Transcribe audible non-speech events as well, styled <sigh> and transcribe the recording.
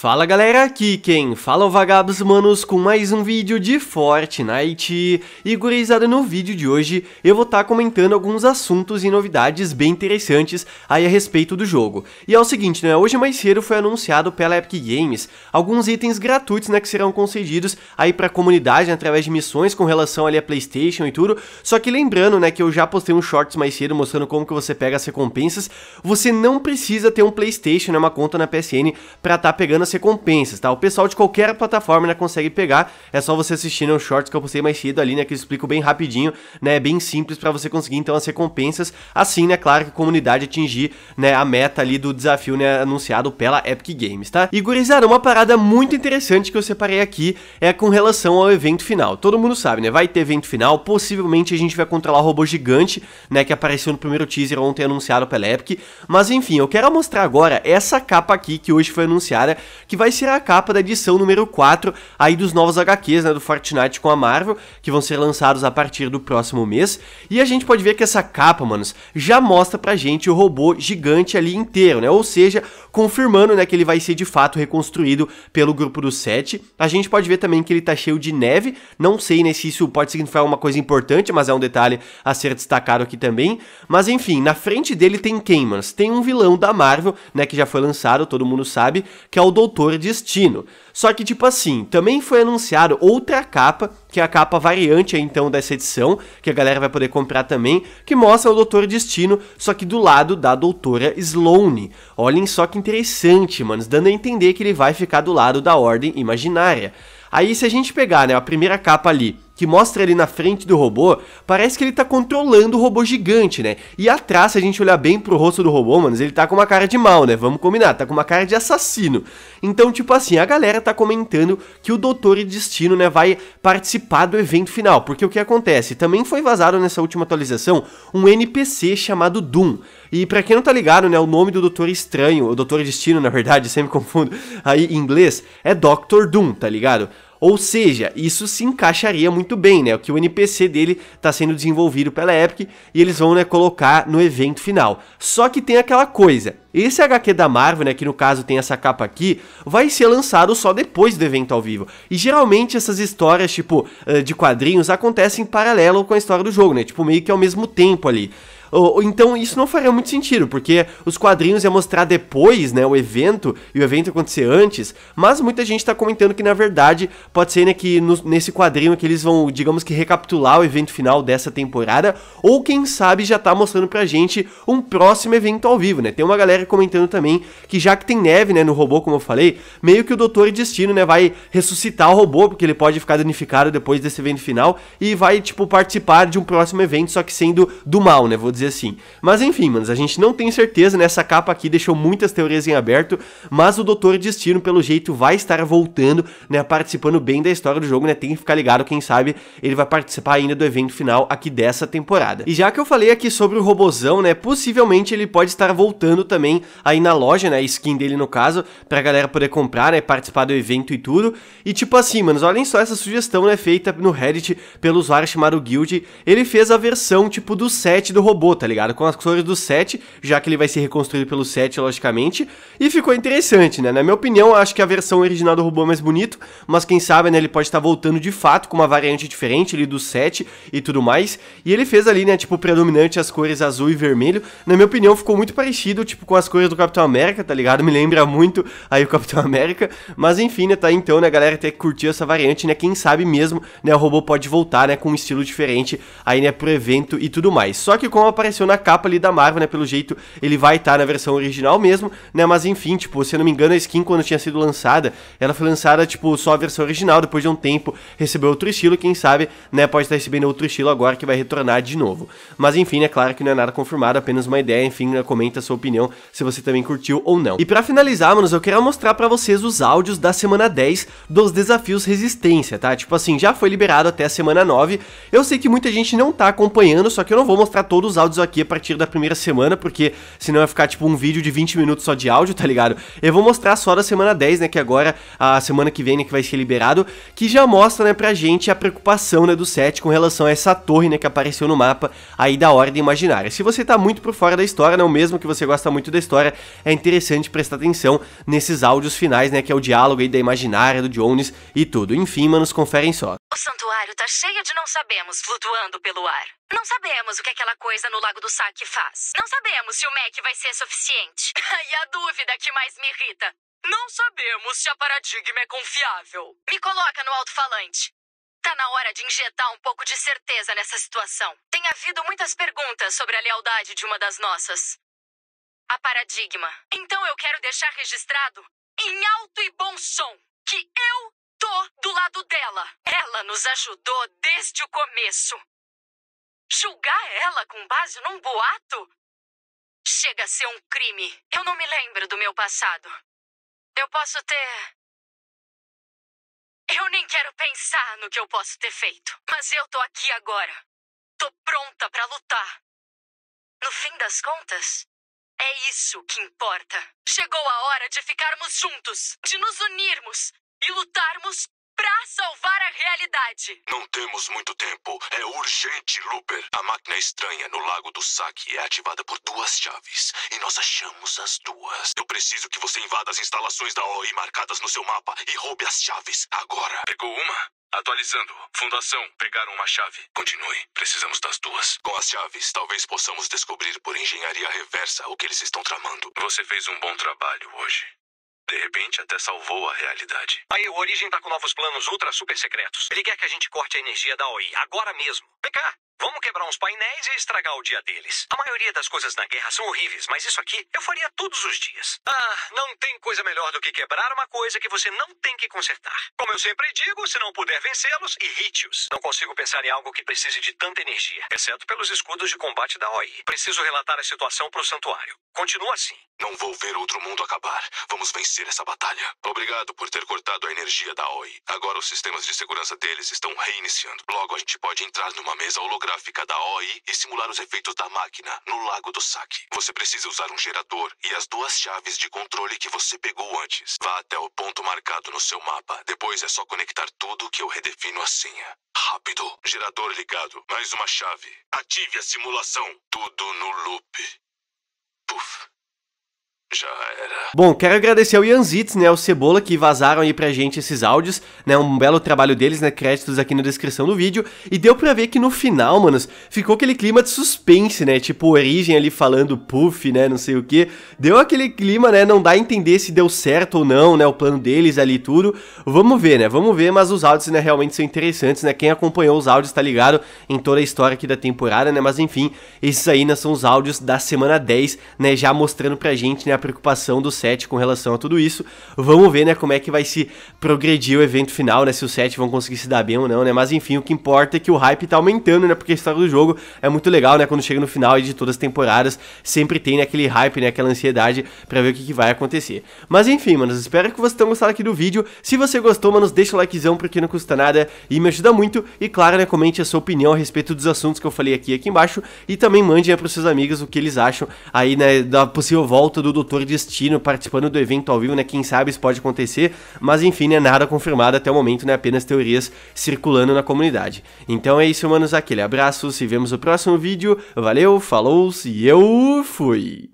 Fala galera, aqui quem fala é o Vagabos Manos com mais um vídeo de Fortnite e gurizada no vídeo de hoje eu vou estar tá comentando alguns assuntos e novidades bem interessantes aí a respeito do jogo. E é o seguinte, né, hoje mais cedo foi anunciado pela Epic Games alguns itens gratuitos, né, que serão concedidos aí pra comunidade né, através de missões com relação ali a Playstation e tudo, só que lembrando, né, que eu já postei um shorts mais cedo mostrando como que você pega as recompensas, você não precisa ter um Playstation, né, uma conta na PSN pra estar tá pegando as recompensas, tá? O pessoal de qualquer plataforma né, consegue pegar, é só você assistir né, um shorts que eu postei mais cedo ali, né, que eu explico bem rapidinho, né, é bem simples para você conseguir então as recompensas, assim, né, claro que a comunidade atingir, né, a meta ali do desafio, né, anunciado pela Epic Games, tá? E gurizada, uma parada muito interessante que eu separei aqui é com relação ao evento final. Todo mundo sabe, né, vai ter evento final, possivelmente a gente vai controlar o robô gigante, né, que apareceu no primeiro teaser ontem anunciado pela Epic, mas enfim, eu quero mostrar agora essa capa aqui que hoje foi anunciada que vai ser a capa da edição número 4 aí dos novos HQs, né, do Fortnite com a Marvel, que vão ser lançados a partir do próximo mês. E a gente pode ver que essa capa, manos, já mostra pra gente o robô gigante ali inteiro, né? Ou seja, confirmando, né, que ele vai ser de fato reconstruído pelo grupo do 7. A gente pode ver também que ele tá cheio de neve, não sei né, se isso pode significar uma coisa importante, mas é um detalhe a ser destacado aqui também. Mas enfim, na frente dele tem quem, manos? Tem um vilão da Marvel, né, que já foi lançado, todo mundo sabe, que é o Doutor Doutor Destino. Só que, tipo assim, também foi anunciado outra capa, que é a capa variante então dessa edição, que a galera vai poder comprar também, que mostra o Doutor Destino, só que do lado da Doutora Sloane. Olhem só que interessante, mano, dando a entender que ele vai ficar do lado da Ordem Imaginária. Aí, se a gente pegar, né, a primeira capa ali, que mostra ele na frente do robô, parece que ele tá controlando o robô gigante, né? E atrás, se a gente olhar bem pro rosto do robô, mano, ele tá com uma cara de mal, né? Vamos combinar, tá com uma cara de assassino. Então, tipo assim, a galera tá comentando que o Doutor e Destino, né, vai participar do evento final, porque o que acontece? Também foi vazado nessa última atualização um NPC chamado Doom. E para quem não tá ligado, né, o nome do Doutor Estranho, o Doutor Destino, na verdade, <laughs> sempre confundo, aí em inglês, é Doctor Doom, tá ligado? Ou seja, isso se encaixaria muito bem, né? O que o NPC dele está sendo desenvolvido pela Epic e eles vão né, colocar no evento final. Só que tem aquela coisa, esse HQ da Marvel, né, que no caso tem essa capa aqui, vai ser lançado só depois do evento ao vivo. E geralmente essas histórias, tipo, eh, de quadrinhos acontecem em paralelo com a história do jogo, né? Tipo, meio que ao mesmo tempo ali então isso não faria muito sentido, porque os quadrinhos ia mostrar depois, né, o evento, e o evento acontecer antes, mas muita gente tá comentando que na verdade pode ser né, que no, nesse quadrinho que eles vão, digamos que recapitular o evento final dessa temporada, ou quem sabe já tá mostrando pra gente um próximo evento ao vivo, né? Tem uma galera comentando também que já que tem neve, né, no robô, como eu falei, meio que o Doutor Destino, né, vai ressuscitar o robô, porque ele pode ficar danificado depois desse evento final e vai tipo participar de um próximo evento, só que sendo do mal, né? Vou dizer assim. Mas enfim, mas a gente não tem certeza, nessa né? capa aqui deixou muitas teorias em aberto, mas o Doutor Destino, pelo jeito, vai estar voltando, né, participando bem da história do jogo, né, tem que ficar ligado, quem sabe ele vai participar ainda do evento final aqui dessa temporada. E já que eu falei aqui sobre o Robozão, né, possivelmente ele pode estar voltando também aí na loja, né, skin dele no caso, pra galera poder comprar, né, participar do evento e tudo. E tipo assim, manos, olhem só essa sugestão, né, feita no Reddit pelo usuário chamado Guild, ele fez a versão, tipo, do set do robô acabou, tá ligado? Com as cores do 7, já que ele vai ser reconstruído pelo 7, logicamente. E ficou interessante, né? Na minha opinião, acho que a versão original do robô é mais bonito, mas quem sabe, né, ele pode estar voltando de fato com uma variante diferente ali do 7 e tudo mais. E ele fez ali, né, tipo, predominante as cores azul e vermelho. Na minha opinião, ficou muito parecido, tipo, com as cores do Capitão América, tá ligado? Me lembra muito aí o Capitão América. Mas enfim, né, tá então, né, galera, até que curtir essa variante, né? Quem sabe mesmo, né, o robô pode voltar, né, com um estilo diferente aí, né, pro evento e tudo mais. Só que com a apareceu na capa ali da Marvel, né? Pelo jeito ele vai estar tá na versão original mesmo, né? Mas enfim, tipo, se eu não me engano, a skin quando tinha sido lançada, ela foi lançada, tipo, só a versão original, depois de um tempo recebeu outro estilo, quem sabe, né? Pode estar tá recebendo outro estilo agora que vai retornar de novo. Mas enfim, é claro que não é nada confirmado, apenas uma ideia, enfim, né, comenta a sua opinião se você também curtiu ou não. E para finalizar, manos, eu quero mostrar para vocês os áudios da semana 10 dos desafios resistência, tá? Tipo assim, já foi liberado até a semana 9, eu sei que muita gente não tá acompanhando, só que eu não vou mostrar todos os áudios áudios aqui a partir da primeira semana, porque senão vai ficar tipo um vídeo de 20 minutos só de áudio, tá ligado? Eu vou mostrar só da semana 10, né, que agora, a semana que vem, né, que vai ser liberado, que já mostra, né, pra gente a preocupação, né, do set com relação a essa torre, né, que apareceu no mapa aí da Ordem Imaginária. Se você tá muito por fora da história, né, o mesmo que você gosta muito da história, é interessante prestar atenção nesses áudios finais, né, que é o diálogo aí da Imaginária, do Jones e tudo. Enfim, manos, conferem só. O santuário tá cheio de não sabemos flutuando pelo ar. Não sabemos o que aquela coisa no Lago do Saque faz. Não sabemos se o Mac vai ser suficiente. e <laughs> a dúvida que mais me irrita. Não sabemos se a paradigma é confiável. Me coloca no alto-falante. Tá na hora de injetar um pouco de certeza nessa situação. Tem havido muitas perguntas sobre a lealdade de uma das nossas. A paradigma. Então eu quero deixar registrado, em alto e bom som, que eu tô do lado dela. Ela nos ajudou desde o começo. Julgar ela com base num boato? Chega a ser um crime. Eu não me lembro do meu passado. Eu posso ter. Eu nem quero pensar no que eu posso ter feito. Mas eu tô aqui agora. Tô pronta para lutar. No fim das contas, é isso que importa. Chegou a hora de ficarmos juntos, de nos unirmos e lutarmos pra salvar a realidade. Não temos muito tempo. É urgente, Looper. A máquina estranha no Lago do Saque é ativada por duas chaves. E nós achamos as duas. Eu preciso que você invada as instalações da OI marcadas no seu mapa e roube as chaves agora. Pegou uma? Atualizando. Fundação, pegaram uma chave. Continue. Precisamos das duas. Com as chaves, talvez possamos descobrir por engenharia reversa o que eles estão tramando. Você fez um bom trabalho hoje. De repente, até salvou a realidade. Aí, o Origem tá com novos planos ultra super secretos. Ele quer que a gente corte a energia da OI, agora mesmo. Vem cá! Vamos quebrar uns painéis e estragar o dia deles. A maioria das coisas na guerra são horríveis, mas isso aqui eu faria todos os dias. Ah, não tem coisa melhor do que quebrar uma coisa que você não tem que consertar. Como eu sempre digo, se não puder vencê-los, irrite-os. Não consigo pensar em algo que precise de tanta energia, exceto pelos escudos de combate da OI. Preciso relatar a situação para o santuário. Continua assim. Não vou ver outro mundo acabar. Vamos vencer essa batalha. Obrigado por ter cortado a energia da OI. Agora os sistemas de segurança deles estão reiniciando. Logo a gente pode entrar numa mesa holográfica hidrográfica da OI e simular os efeitos da máquina no lago do saque. Você precisa usar um gerador e as duas chaves de controle que você pegou antes. Vá até o ponto marcado no seu mapa. Depois é só conectar tudo que eu redefino a senha. Rápido. Gerador ligado. Mais uma chave. Ative a simulação. Tudo no loop. Puf. Já era. Bom, quero agradecer ao Zitz né, ao Cebola, que vazaram aí pra gente esses áudios, né, um belo trabalho deles, né, créditos aqui na descrição do vídeo, e deu pra ver que no final, manos, ficou aquele clima de suspense, né, tipo origem ali falando puff, né, não sei o que, deu aquele clima, né, não dá a entender se deu certo ou não, né, o plano deles ali e tudo, vamos ver, né, vamos ver, mas os áudios, né, realmente são interessantes, né, quem acompanhou os áudios tá ligado em toda a história aqui da temporada, né, mas enfim, esses aí, né, são os áudios da semana 10, né, já mostrando pra gente, né, a preocupação do set com relação a tudo isso. Vamos ver, né, como é que vai se progredir o evento final, né, se os set vão conseguir se dar bem ou não, né, mas enfim, o que importa é que o hype tá aumentando, né, porque a história do jogo é muito legal, né, quando chega no final de todas as temporadas, sempre tem né, aquele hype, né, aquela ansiedade para ver o que, que, vai acontecer. Mas enfim, manos, espero que vocês tenham gostado aqui do vídeo. Se você gostou, manos, deixa o likezão porque não custa nada e me ajuda muito. E claro, né, comente a sua opinião a respeito dos assuntos que eu falei aqui aqui embaixo e também mande né, para seus amigos o que eles acham aí, né, da possível volta do Dr. Doutor Destino participando do evento ao vivo, né? Quem sabe isso pode acontecer, mas enfim, é Nada confirmado até o momento, né? Apenas teorias circulando na comunidade. Então é isso, manos. Aquele abraço, se vemos no próximo vídeo. Valeu, falou e eu fui!